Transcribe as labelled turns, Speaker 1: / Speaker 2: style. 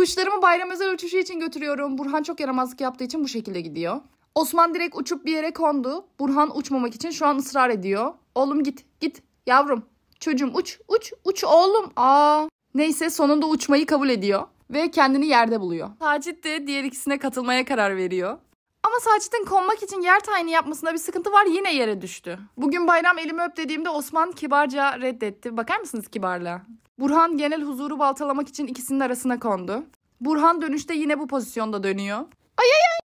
Speaker 1: Kuşlarımı bayram özel uçuşu için götürüyorum. Burhan çok yaramazlık yaptığı için bu şekilde gidiyor. Osman direkt uçup bir yere kondu. Burhan uçmamak için şu an ısrar ediyor. Oğlum git, git. Yavrum, çocuğum uç, uç, uç oğlum. Aa. Neyse sonunda uçmayı kabul ediyor ve kendini yerde buluyor. Tacit de diğer ikisine katılmaya karar veriyor. Selçuk'un konmak için yer tayini yapmasında bir sıkıntı var yine yere düştü. Bugün bayram elimi öp dediğimde Osman kibarca reddetti. Bakar mısınız kibarla? Burhan genel huzuru baltalamak için ikisinin arasına kondu. Burhan dönüşte yine bu pozisyonda dönüyor. Ay ay ay!